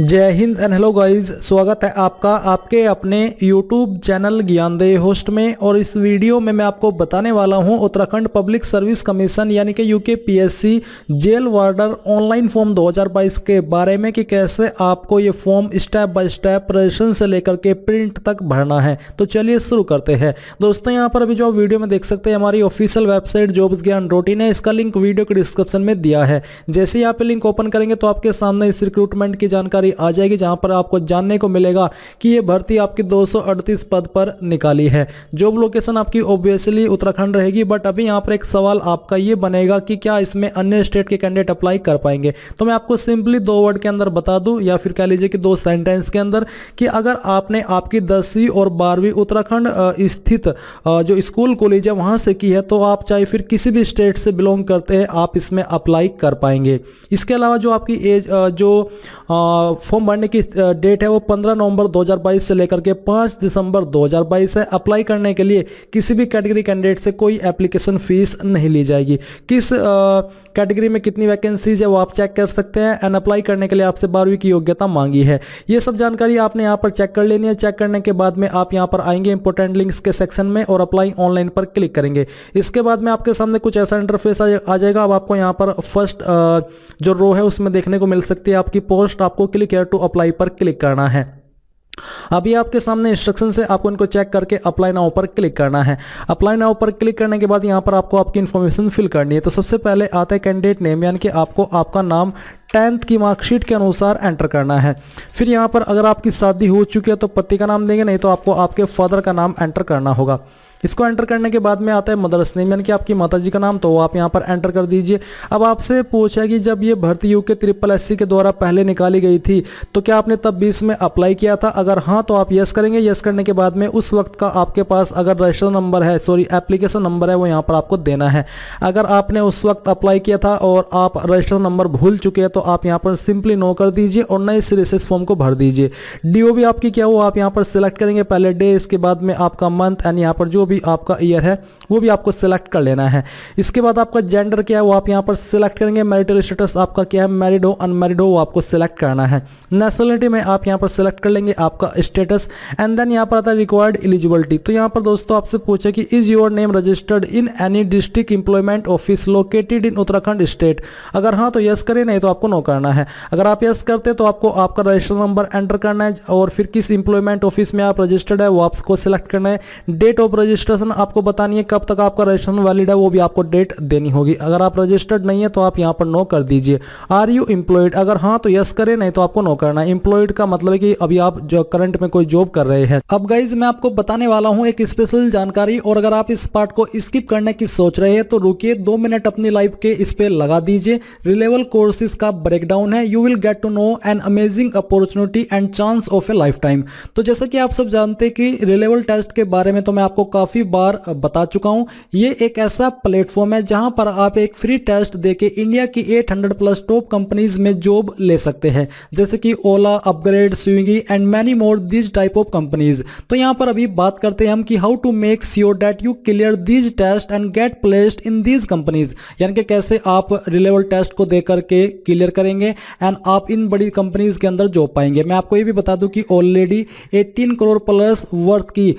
जय Hind and hello guys स्वागत है आपका आपके अपने यूट्यूब चैनल ज्ञानदेह होस्ट में और इस वीडियो में मैं आपको बताने वाला हूं उत्तराखंड पब्लिक सर्विस कमीशन यानी कि UK PSC jail warder online form 2022 के बारे में कि कैसे आपको ये form step by step registration से लेकर के प्रिंट तक भरना है तो चलिए शुरू करते हैं दोस्तों यहाँ पर अभी जो आप वीडियो में देख सकते हैं हमारी official website jobs Gyan routine है इसका लिंक वीडियो के डिस्क्रिप्शन में दिया है जैसे ही आप लिंक ओपन करेंगे तो आपके सामने इस रिक्रूटमेंट की जानकारी जानकारी आ जाएगी जहां पर आपको जानने को मिलेगा कि ये भर्ती आपकी 238 पद पर निकाली है जॉब लोकेशन आपकी ऑब्वियसली उत्तराखंड रहेगी बट अभी यहां पर एक सवाल आपका ये बनेगा कि क्या इसमें अन्य स्टेट के कैंडिडेट अप्लाई कर पाएंगे तो मैं आपको सिंपली दो वर्ड के अंदर बता दूँ या फिर कह लीजिए कि दो सेंटेंस के अंदर कि अगर आपने आपकी दसवीं और बारहवीं उत्तराखंड स्थित जो स्कूल कॉलेज है वहाँ से की है तो आप चाहे फिर किसी भी स्टेट से बिलोंग करते हैं आप इसमें अप्लाई कर पाएंगे इसके अलावा जो आपकी एज जो फॉर्म भरने की डेट है वो 15 नवंबर 2022 से लेकर के 5 दिसंबर 2022 है अप्लाई करने के लिए किसी भी कैटेगरी कैंडिडेट से कोई एप्लीकेशन फीस नहीं ली जाएगी किस कैटेगरी में कितनी वैकेंसीज है वो आप चेक कर सकते हैं एंड अप्लाई करने के लिए आपसे बारहवीं की योग्यता मांगी है ये सब जानकारी आपने यहाँ पर चेक कर लेनी है चेक करने के बाद में आप यहाँ पर आएंगे इंपोर्टेंट लिंक्स के सेक्शन में और अप्लाई ऑनलाइन पर क्लिक करेंगे इसके बाद में आपके सामने कुछ ऐसा इंटरफेस आ जाएगा अब आपको यहाँ पर फर्स्ट जो रो है उसमें देखने को मिल सकती है आपकी पोस्ट आपको click click here to apply पर क्लिक करना है अभी आपके सामने इंस्ट्रक्शन से आपको इनको चेक करके अप्लाई नाउ पर क्लिक करना है अप्लाई नाउ पर क्लिक करने के बाद यहां पर आपको आपकी इंफॉर्मेशन फिल करनी है तो सबसे पहले आता है कैंडिडेट नेम यानी कि आपको आपका नाम टेंथ की मार्कशीट के अनुसार एंटर करना है फिर यहां पर अगर आपकी शादी हो चुकी है तो पति का नाम देंगे नहीं तो आपको आपके फादर का नाम एंटर करना होगा इसको एंटर करने के बाद में आता है मदरस नेम यानी कि आपकी माता जी का नाम तो आप यहाँ पर एंटर कर दीजिए अब आपसे पूछा कि जब ये भर्ती यू के ट्रिपल एस के द्वारा पहले निकाली गई थी तो क्या आपने तब भी इसमें अप्लाई किया था अगर हाँ तो आप येस करेंगे येस करने के बाद में उस वक्त का आपके पास अगर रजिस्टर नंबर है सॉरी एप्लीकेशन नंबर है वो यहाँ पर आपको देना है अगर आपने उस वक्त अप्लाई किया था और आप रजिस्टर नंबर भूल चुके हैं तो आप यहाँ पर सिंपली नो कर दीजिए और नए सिरे से फॉर्म को भर दीजिए डी आपकी क्या हो आप यहाँ पर सिलेक्ट करेंगे पहले डे इसके बाद में आपका मंथ एंड यहाँ पर जो भी आपका ईयर है वो भी आपको सिलेक्ट कर लेना है इसके बाद आपका जेंडर क्या है वो आप यहाँ पर सिलेक्ट करेंगे मैरिटल स्टेटस आपका क्या है मैरिड हो अनमेरिड हो वो आपको सिलेक्ट करना है नेशनलिटी में आप यहाँ पर सिलेक्ट कर लेंगे आपका स्टेटस एंड देन यहाँ पर आता है रिक्वायर्ड एलिजिबिलिटी तो यहाँ पर दोस्तों आपसे पूछे कि is your name registered in any district employment office located in Uttarakhand state अगर हाँ तो यस करें नहीं तो आपको नो करना है अगर आप यस करते तो आपको आपका रजिस्टर नंबर एंटर करना है और फिर किस इंप्लॉयमेंट ऑफिस में आप रजिस्टर्ड है वो आपको सिलेक्ट करना है डेट ऑफ रजिस्टर रजिस्ट्रेशन आपको बतानी है कब तक आपका रजिस्ट्रेशन वैलिड है वो भी आपको डेट देनी होगी अगर आप रजिस्टर्ड नहीं है तो आप यहाँ पर नो कर दीजिए आर यू एम्प्लॉयड अगर हाँ तो यस करें नहीं तो आपको नो करना है एम्प्लॉयड का मतलब है कि अभी आप जो करंट में कोई जॉब कर रहे हैं अब गाइज मैं आपको बताने वाला हूँ एक स्पेशल जानकारी और अगर आप इस पार्ट को स्किप करने की सोच रहे हैं तो रुकिए दो मिनट अपनी लाइफ के इस पे लगा दीजिए रिलेवल कोर्सेज का ब्रेकडाउन है you will get to know an amazing opportunity and chance of a lifetime तो जैसा कि आप सब जानते हैं कि रिलेवल टेस्ट के बारे में तो मैं आपको काफी काफ़ी बार बता चुका हूँ ये एक ऐसा प्लेटफॉर्म है जहाँ पर आप एक फ्री टेस्ट देके इंडिया की 800 प्लस टॉप कंपनीज में जॉब ले सकते हैं जैसे कि Ola upGrad Swiggy and many more this type of companies तो यहाँ पर अभी बात करते हैं हम कि how to make sure that you clear these test and get placed in these companies यानी कि कैसे आप रिलेवल टेस्ट को दे करके क्लियर करेंगे एंड आप इन बड़ी कंपनीज के अंदर जॉब पाएंगे मैं आपको ये भी बता दूं कि ऑलरेडी 18 करोड़ प्लस वर्थ की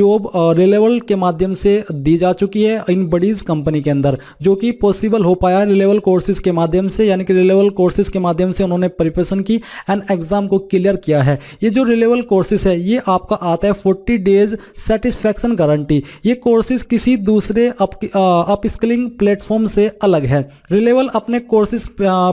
जॉब रिलेवल के माध्यम से दी जा चुकी है इन बडीज कंपनी के अंदर जो कि पॉसिबल हो पाया रिलेवल कोर्सेज के माध्यम से यानी कि रिलेवल कोर्सेज के माध्यम से उन्होंने प्रिपरेशन की एंड एग्जाम को क्लियर किया है ये जो रिलेवल कोर्सेज है ये आपका आता है फोर्टी डेज सेटिस्फैक्शन गारंटी ये कोर्सेज किसी दूसरे अपस्किलिंग प्लेटफॉर्म से अलग है रिलेवल अपने कोर्सेज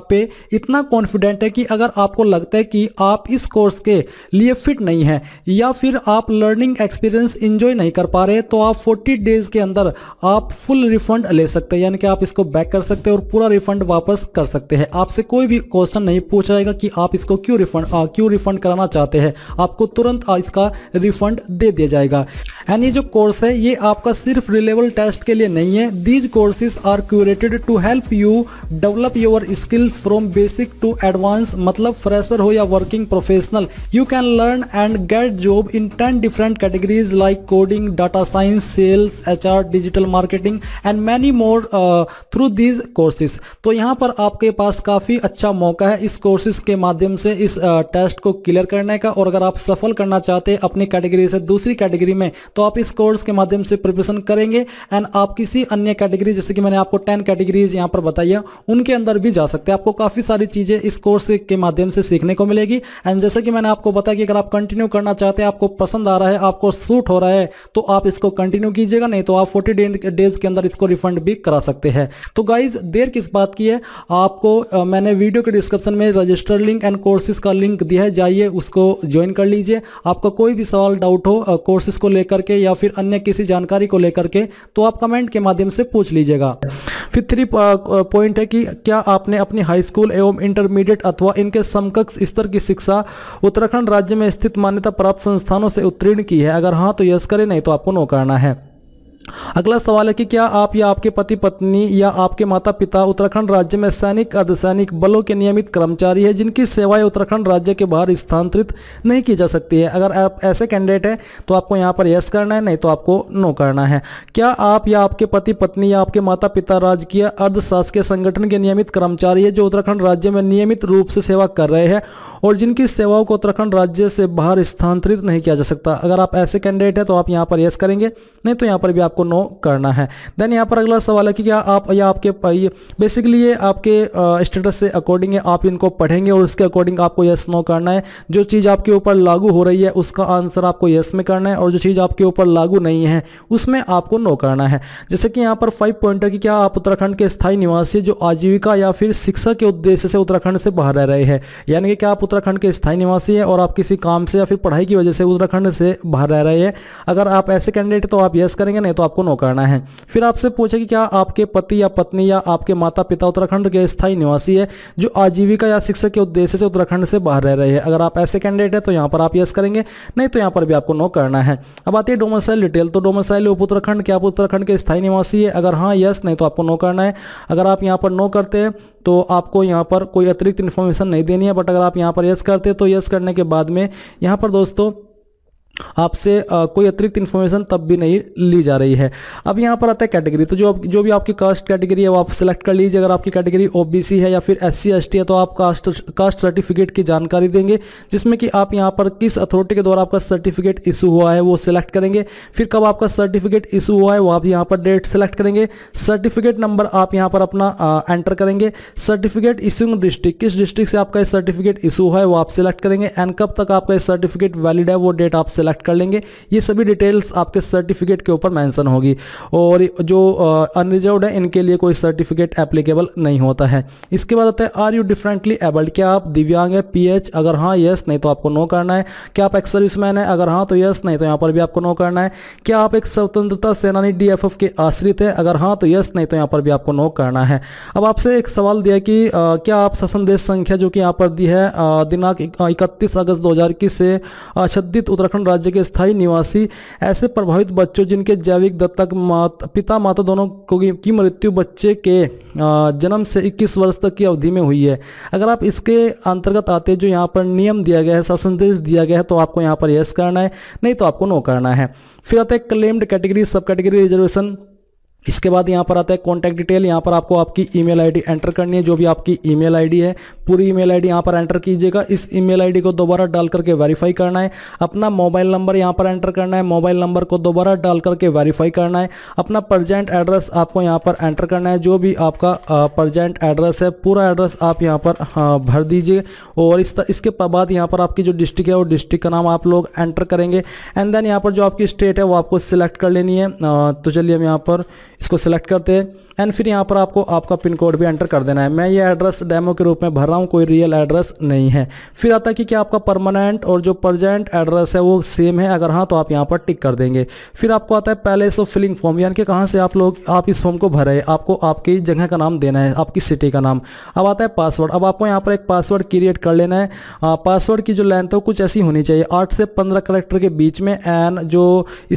पे इतना कॉन्फिडेंट है कि अगर आपको लगता है कि आप इस कोर्स के लिए फिट नहीं है या फिर आप लर्निंग एक्सपीरियंस इंजॉय नहीं कर पा रहे हैं तो आप 40 डेज के अंदर आप फुल रिफंड ले सकते हैं यानी कि आप इसको बैक कर सकते हैं और पूरा रिफंड वापस कर सकते हैं आपसे कोई भी क्वेश्चन नहीं पूछा जाएगा कि आप इसको क्यों रिफंड क्यों रिफंड कराना चाहते हैं आपको तुरंत इसका रिफंड दे दिया जाएगा एंड ये जो कोर्स है ये आपका सिर्फ रिलेवल टेस्ट के लिए नहीं है these courses are curated to help you develop your skills from basic to advance मतलब फ्रेशर हो या working professional you can learn and get job in ten different categories like coding data science sales H R digital marketing and many more through these courses तो यहाँ पर आपके पास काफ़ी अच्छा मौका है इस कोर्सेज के माध्यम से इस टेस्ट uh, को क्लियर करने का और अगर आप सफल करना चाहते हैं अपनी कैटेगरी से दूसरी कैटेगरी में तो आप इस कोर्स के माध्यम से प्रिपरेशन करेंगे एंड आप किसी अन्य कैटेगरी जैसे कि मैंने आपको टेन कैटेगरीज यहाँ पर बताई है उनके अंदर भी जा सकते हैं आपको काफ़ी सारी चीज़ें इस कोर्स के माध्यम से सीखने को मिलेगी एंड जैसे कि मैंने आपको बताया कि अगर आप कंटिन्यू करना चाहते हैं आपको पसंद आ रहा है आपको सूट हो रहा है तो आप इसको कंटिन्यू कीजिएगा नहीं तो आप फोर्टी डेज के अंदर इसको रिफंड भी करा सकते हैं तो गाइज देर किस बात की है आपको मैंने वीडियो के डिस्क्रिप्शन में रजिस्टर लिंक एंड कोर्सेज का लिंक दिया है जाइए उसको ज्वाइन कर लीजिए आपका कोई भी सवाल डाउट हो कोर्सेज को लेकर के या फिर अन्य किसी जानकारी को लेकर के तो आप कमेंट के माध्यम से पूछ लीजिएगा फिर थ्री पॉइंट है कि क्या आपने अपनी हाई स्कूल एवं इंटरमीडिएट अथवा इनके समकक्ष स्तर की शिक्षा उत्तराखंड राज्य में स्थित मान्यता प्राप्त संस्थानों से उत्तीर्ण की है अगर हाँ तो यस करें नहीं तो आप को नो करना है अगला सवाल है कि क्या आप या आपके पति पत्नी या आपके माता पिता उत्तराखंड राज्य में सैनिक अर्धसैनिक बलों के नियमित कर्मचारी है जिनकी सेवाएं उत्तराखंड राज्य के बाहर स्थानांतरित नहीं की जा सकती है अगर आप ऐसे कैंडिडेट हैं तो आपको यहां पर यस करना है नहीं तो आपको नो करना है क्या आप या आपके पति पत्नी या आपके माता पिता राजकीय अर्धशासकीय संगठन के नियमित कर्मचारी है जो उत्तराखंड राज्य में नियमित रूप से सेवा कर रहे हैं और जिनकी सेवाओं को उत्तराखंड राज्य से बाहर स्थानांतरित नहीं किया जा सकता अगर आप ऐसे कैंडिडेट हैं तो आप यहाँ पर यस करेंगे नहीं तो यहाँ पर भी आप आपको नो करना है देन यहाँ पर अगला सवाल है कि क्या आप या आपके बेसिकली ये आपके स्टेटस से अकॉर्डिंग है आप इनको पढ़ेंगे और उसके अकॉर्डिंग आपको यस नो करना है जो चीज़ आपके ऊपर लागू हो रही है उसका आंसर आपको यस में करना है और जो चीज़ आपके ऊपर लागू नहीं है उसमें आपको नो करना है जैसे कि यहाँ पर फाइव पॉइंट है कि क्या आप उत्तराखंड के स्थायी निवासी जो आजीविका या फिर शिक्षा के उद्देश्य से उत्तराखंड से बाहर रह रहे हैं यानी कि क्या आप उत्तराखंड के स्थायी निवासी हैं और आप किसी काम से या फिर पढ़ाई की वजह से उत्तराखंड से बाहर रह रहे हैं अगर आप ऐसे कैंडिडेट तो आप यस करेंगे नहीं तो तो आपको नो करना है फिर आपसे पूछे कि क्या आपके पति या पत्नी या आपके माता पिता उत्तराखंड के स्थायी निवासी है जो आजीविका या शिक्षा के उद्देश्य से उत्तराखंड से बाहर रह रहे हैं अगर आप ऐसे कैंडिडेट हैं तो यहाँ पर आप यस करेंगे नहीं तो यहाँ पर भी आपको नो करना है अब आती है डोमोसाइल डिटेल तो डोमोसाइल उप उत्तराखंड क्या आप उत्तराखंड के स्थायी निवासी है अगर हाँ यस नहीं तो आपको नो करना है अगर आप यहाँ पर नो करते हैं तो आपको यहाँ पर कोई अतिरिक्त इन्फॉर्मेशन नहीं देनी है बट अगर आप यहाँ पर यस करते हैं तो यस करने के बाद में यहाँ पर दोस्तों आपसे कोई अतिरिक्त इन्फॉर्मेशन तब भी नहीं ली जा रही है अब यहाँ पर आता है कैटेगरी तो जो जो भी आपकी कास्ट कैटेगरी है वो आप सेलेक्ट कर लीजिए अगर आपकी कैटेगरी ओबीसी है या फिर एससी एसटी है तो आप कास्ट कास्ट सर्टिफिकेट की जानकारी देंगे जिसमें कि आप यहाँ पर किस अथॉरिटी के द्वारा आपका सर्टिफिकेट इशू हुआ है वो सिलेक्ट करेंगे फिर कब आपका सर्टिफिकेट इशू हुआ है वो आप यहाँ पर डेट सेलेक्ट करेंगे सर्टिफिकेट नंबर आप यहाँ पर अपना एंटर करेंगे सर्टिफिकेट इशूंग डिस्ट्रिक्ट किस डिस्ट्रिक्ट से आपका सर्टिफिकेट इशू हुआ है वो आप सिलेक्ट करेंगे एंड कब तक आपका सर्टिफिकेट वैलिड है वो डेट आप सेलेक्ट कर लेंगे ये सभी डिटेल्स आपके सर्टिफिकेट के ऊपर मैंसन होगी और जो अनरिजर्व है इनके लिए कोई सर्टिफिकेट एप्लीकेबल नहीं होता है इसके बाद आता है आर यू डिफरेंटली एबल्ड क्या आप दिव्यांग है पी अगर हाँ यस नहीं तो आपको नो करना है क्या आप एक सर्विस मैन है अगर हाँ तो यस नहीं तो यहाँ पर भी आपको नो करना है क्या आप एक स्वतंत्रता सेनानी डी के आश्रित है अगर हाँ तो यस नहीं तो यहाँ पर भी आपको नो करना है अब आपसे एक सवाल दिया कि आ, क्या आप शासन देश संख्या जो कि यहाँ पर दी है दिनांक इकतीस अगस्त दो से छत्तीस उत्तराखंड राज्य के स्थायी निवासी ऐसे प्रभावित बच्चों जिनके जैविक दत्तक मात, पिता माता दोनों को की मृत्यु बच्चे के जन्म से 21 वर्ष तक की अवधि में हुई है अगर आप इसके अंतर्गत आते जो यहाँ पर नियम दिया गया है शासनदेश दिया गया है तो आपको यहाँ पर यस करना है नहीं तो आपको नो करना है फिर आते हैं claimed category sub category reservation इसके बाद यहाँ पर आता है कॉन्टैक्ट डिटेल यहाँ पर आपको आपकी ईमेल आईडी एंटर करनी है जो भी आपकी ईमेल आईडी है पूरी ईमेल आईडी यहाँ पर एंटर कीजिएगा इस ईमेल आईडी को दोबारा डाल करके वेरीफाई करना है अपना मोबाइल नंबर यहाँ पर एंटर करना है मोबाइल नंबर को दोबारा डाल करके वेरीफाई करना है अपना प्रजेंट एड्रेस आपको यहाँ पर एंटर करना है जो भी आपका प्रजेंट एड्रेस है पूरा एड्रेस आप यहाँ पर हाँ, भर दीजिए और इस इसके बाद यहाँ पर आपकी जो डिस्ट्रिक्ट है वो डिस्ट्रिक्ट का नाम आप लोग एंटर करेंगे एंड देन यहाँ पर जो आपकी स्टेट है वो आपको सिलेक्ट कर लेनी है तो चलिए हम यहाँ पर इसको सेलेक्ट करते हैं एंड फिर यहाँ पर आपको आपका पिन कोड भी एंटर कर देना है मैं ये एड्रेस डेमो के रूप में भर रहा हूँ कोई रियल एड्रेस नहीं है फिर आता है कि क्या आपका परमानेंट और जो प्रजेंट एड्रेस है वो सेम है अगर हाँ तो आप यहाँ पर टिक कर देंगे फिर आपको आता है पैलेस ऑफ फिलिंग फॉर्म यानी कि कहाँ से आप लोग आप इस फॉर्म को भरे आपको आपकी जगह का नाम देना है आपकी सिटी का नाम अब आता है पासवर्ड अब आपको यहाँ पर एक पासवर्ड क्रिएट कर लेना है पासवर्ड की जो लेंथ है कुछ ऐसी होनी चाहिए आठ से पंद्रह करेक्टर के बीच में एंड जो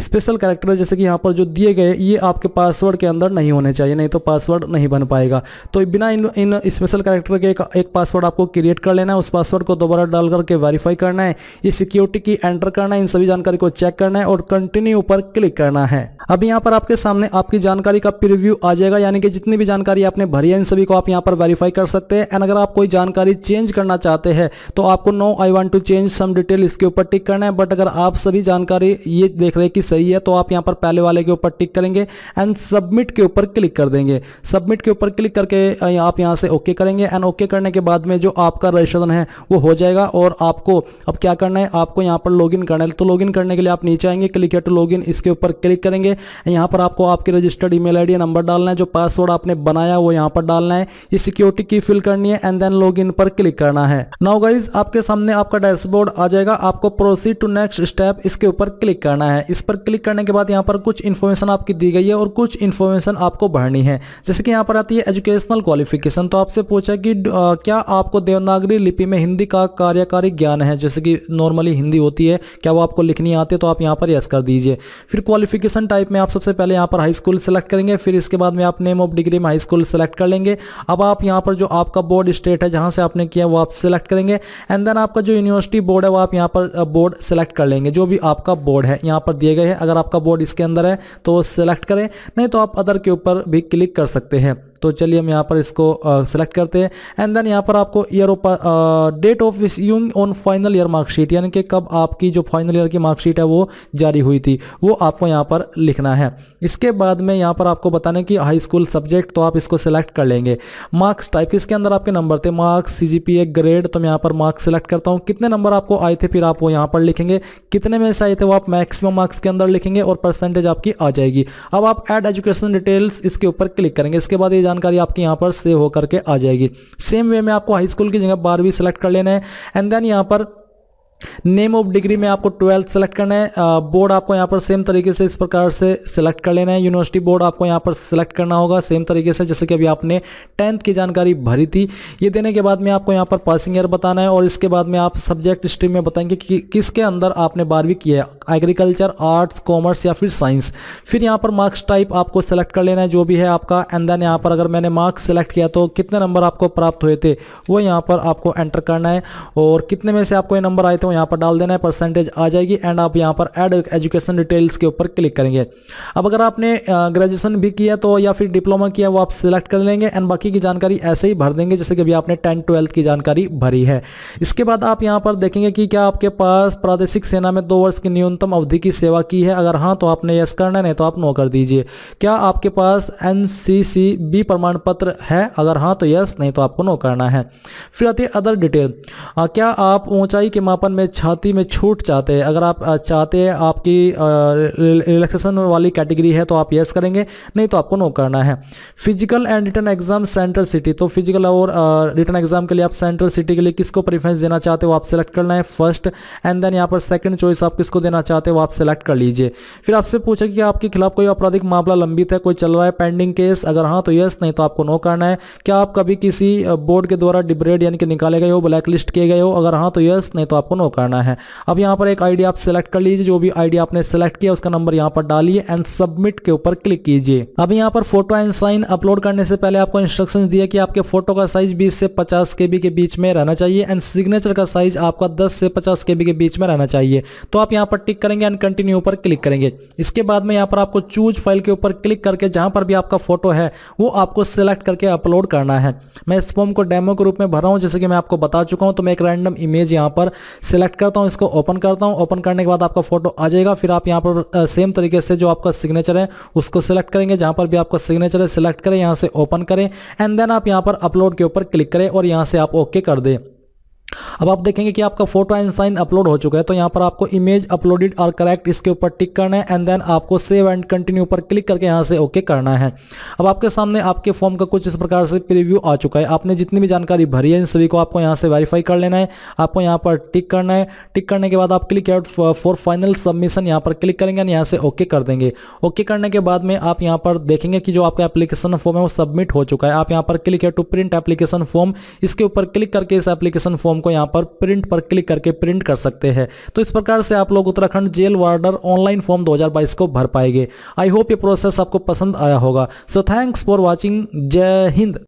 स्पेशल करेक्टर जैसे कि यहाँ पर जो दिए गए ये आपके पासवर्ड के अंदर नहीं होने चाहिए नहीं तो पासवर्ड नहीं बन पाएगा तो बिना इन इन स्पेशल करेक्टर के एक, एक पासवर्ड आपको क्रिएट कर लेना है उस पासवर्ड को दोबारा डाल करके वेरीफाई करना है ये सिक्योरिटी की एंटर करना है इन सभी जानकारी को चेक करना है और कंटिन्यू पर क्लिक करना है अब यहाँ पर आपके सामने आपकी जानकारी का प्रिव्यू आ जाएगा यानी कि जितनी भी जानकारी आपने भरी है इन सभी को आप यहाँ पर वेरीफाई कर सकते हैं एंड अगर आप कोई जानकारी चेंज करना चाहते हैं तो आपको no I want to change some detail इसके ऊपर टिक करना है बट अगर आप सभी जानकारी ये देख रहे हैं कि सही है तो आप यहाँ पर पहले वाले के ऊपर टिक करेंगे एंड सबमिट के ऊपर क्लिक कर देंगे सबमिट के ऊपर क्लिक करके आप यहाँ से ओके करेंगे एंड ओके करने के बाद में जो आपका रजिस्ट्रेशन है वो हो जाएगा और आपको अब क्या करना है आपको यहाँ पर लॉग करना है तो लॉग करने के लिए आप नीचे आएंगे क्लिक है टू लॉगिन इसके ऊपर क्लिक करेंगे यहाँ पर आपको आपके रजिस्टर्ड ई मेल नंबर डालना है जो पासवर्ड आपने बनाया वो यहाँ पर डालना है ये सिक्योरिटी की फिल करनी है एंड देन लॉग पर क्लिक करना है नाउ गाइज आपके सामने आपका डैशबोर्ड आ जाएगा आपको प्रोसीड टू नेक्स्ट स्टेप इसके ऊपर क्लिक करना है इस पर क्लिक करने के बाद यहाँ पर कुछ इन्फॉर्मेशन आपकी दी गई है और कुछ इन्फॉर्मेशन आपको भरनी है जैसे कि यहाँ पर आती है एजुकेशनल क्वालिफिकेशन तो आपसे पूछा कि क्या आपको देवनागरी लिपि में हिंदी का कार्यकारी ज्ञान है जैसे कि नॉर्मली हिंदी होती है क्या वो आपको लिखनी आती है तो आप यहाँ पर यस कर दीजिए फिर क्वालिफिकेशन टाइप में आप सबसे पहले यहाँ पर हाई स्कूल सेलेक्ट करेंगे फिर इसके बाद में आप नेम ऑफ डिग्री में हाई स्कूल सेलेक्ट कर लेंगे अब आप यहाँ पर जो आपका बोर्ड स्टेट है जहाँ से आपने किया वो आप सेलेक्ट करेंगे एंड देन आपका जो यूनिवर्सिटी बोर्ड है वो आप यहाँ पर बोर्ड सेलेक्ट कर लेंगे जो भी आपका बोर्ड है यहाँ पर दिए गए हैं अगर आपका बोर्ड इसके अंदर है तो सेलेक्ट करें नहीं तो आप अदर के ऊपर भी क्लिक कर सकते हैं तो चलिए हम यहाँ पर इसको सेलेक्ट करते हैं एंड देन यहाँ पर आपको year date of issuing on final year marksheet यानी कि कब आपकी जो फाइनल ईयर की मार्कशीट है वो जारी हुई थी वो आपको यहाँ पर लिखना है इसके बाद में यहाँ पर आपको बताने कि हाई स्कूल सब्जेक्ट तो आप इसको सेलेक्ट कर लेंगे मार्क्स टाइप इसके अंदर आपके नंबर थे मार्क्स सी ग्रेड तो मैं यहाँ पर मार्क्स सेलेक्ट करता हूँ कितने नंबर आपको आए थे फिर आप वो यहाँ पर लिखेंगे कितने में से आए थे वो आप मैक्सिमम मार्क्स के अंदर लिखेंगे और परसेंटेज आपकी आ जाएगी अब आप एड एजुकेशन डिटेल्स इसके ऊपर क्लिक करेंगे इसके बाद ये जानकारी आपके यहाँ पर सेव होकर के आ जाएगी सेम वे में आपको हाई स्कूल की जगह बारहवीं सेलेक्ट कर लेना है एंड देन यहाँ पर नेम ऑफ डिग्री में आपको ट्वेल्थ सेलेक्ट करना है बोर्ड आपको यहाँ पर सेम तरीके से इस प्रकार से सिलेक्ट कर लेना है यूनिवर्सिटी बोर्ड आपको यहाँ पर सिलेक्ट करना होगा सेम तरीके से जैसे कि अभी आपने टेंथ की जानकारी भरी थी ये देने के बाद में आपको यहाँ पर पासिंग ईयर बताना है और इसके बाद में आप सब्जेक्ट स्ट्रीम में बताएंगे कि, कि किसके अंदर आपने बारहवीं किया है एग्रीकल्चर आर्ट्स कॉमर्स या फिर साइंस फिर यहाँ पर मार्क्स टाइप आपको सेलेक्ट कर लेना है जो भी है आपका एंड देन यहाँ पर अगर मैंने मार्क्स सेलेक्ट किया तो कितने नंबर आपको प्राप्त हुए थे वो यहाँ पर आपको एंटर करना है और कितने में से आपको ये नंबर आए थे यहाँ पर डाल देना है परसेंटेज आ जाएगी एंड आप यहाँ पर एड एजुकेशन डिटेल्स के ऊपर क्लिक करेंगे अब अगर आपने ग्रेजुएशन भी किया तो या फिर डिप्लोमा किया वो आप सिलेक्ट कर लेंगे एंड बाकी की जानकारी ऐसे ही भर देंगे जैसे कि अभी आपने टेंथ ट्वेल्थ की जानकारी भरी है इसके बाद आप यहाँ पर देखेंगे कि क्या आपके पास प्रादेशिक सेना में दो वर्ष की न्यूनतम अवधि की सेवा की है अगर हाँ तो आपने यस करना है नहीं तो आप नो कर दीजिए क्या आपके पास एन प्रमाण पत्र है अगर हाँ तो यस नहीं तो आपको नो करना है फिर आती है अदर डिटेल क्या आप ऊंचाई के मापन में अपने छाती में छूट चाहते हैं अगर आप चाहते हैं आपकी रिलैक्सेशन वाली कैटेगरी है तो आप यस करेंगे नहीं तो आपको नो करना है physical and written exam centre city तो फिजिकल और रिटर्न एग्जाम के लिए आप सेंट्रल सिटी के लिए किसको प्रेफरेंस देना चाहते हो आप सेलेक्ट करना है फर्स्ट एंड देन यहाँ पर सेकेंड चॉइस आप किसको देना चाहते हो आप सेलेक्ट कर लीजिए फिर आपसे पूछा कि आपके खिलाफ कोई आपराधिक मामला लंबित है कोई चल रहा है पेंडिंग केस अगर हाँ तो यस नहीं तो आपको नो करना है क्या आप कभी किसी बोर्ड के द्वारा डिब्रेड यानी कि निकाले गए हो ब्लैक लिस्ट किए गए हो अगर हाँ तो यस नहीं तो आपको नो नो करना है अब यहाँ पर एक आईडी आप सिलेक्ट कर लीजिए जो भी आईडी आपने सिलेक्ट किया उसका नंबर यहाँ पर डालिए एंड सबमिट के ऊपर क्लिक कीजिए अब यहाँ पर फोटो एंड साइन अपलोड करने से पहले आपको इंस्ट्रक्शन दिया कि आपके फोटो का साइज बीस से पचास के के बीच में रहना चाहिए एंड सिग्नेचर का साइज आपका दस से पचास के के बीच में रहना चाहिए तो आप यहाँ पर टिक करेंगे एंड कंटिन्यू पर क्लिक करेंगे इसके बाद में यहाँ पर आपको चूज फाइल के ऊपर क्लिक करके जहाँ पर भी आपका फोटो है वो आपको सिलेक्ट करके अपलोड करना है मैं इस फॉर्म को डेमो के रूप में भर रहा हूं जैसे कि मैं आपको बता चुका हूं तो मैं एक रैंडम इमेज यहां पर सेलेक्ट करता हूँ इसको ओपन करता हूँ ओपन करने के बाद आपका फोटो आ जाएगा फिर आप यहाँ पर सेम तरीके से जो आपका सिग्नेचर है उसको सेलेक्ट करेंगे जहाँ पर भी आपका सिग्नेचर है सिलेक्ट करें यहाँ से ओपन करें एंड देन आप यहाँ पर अपलोड के ऊपर क्लिक करें और यहाँ से आप ओके कर दें अब आप देखेंगे कि आपका फोटो एंड साइन अपलोड हो चुका है तो यहाँ पर आपको इमेज अपलोडेड और करेक्ट इसके ऊपर टिक करना है एंड देन आपको सेव एंड कंटिन्यू पर क्लिक करके यहाँ से ओके करना है अब आपके सामने आपके फॉर्म का कुछ इस प्रकार से प्रीव्यू आ चुका है आपने जितनी भी जानकारी भरी है इन सभी को आपको यहाँ से वेरीफाई कर लेना है आपको यहाँ पर टिक करना है टिक करने के बाद आप click out for final submission यहाँ पर क्लिक करेंगे यहाँ से ओके कर देंगे ओके करने के बाद में आप यहाँ पर देखेंगे कि जो आपका एप्लीकेशन फॉर्म है वो सबमिट हो चुका है आप यहाँ पर क्लिक है टू प्रिंट एप्लीकेशन फॉर्म इसके ऊपर क्लिक करके इस एप्लीकेशन फॉर्म हमको यहाँ पर प्रिंट पर क्लिक करके प्रिंट कर सकते हैं तो इस प्रकार से आप लोग Uttarakhand jail warder online form 2022 को भर पाएंगे आई होप ये प्रोसेस आपको पसंद आया होगा सो थैंक्स फॉर वॉचिंग जय हिंद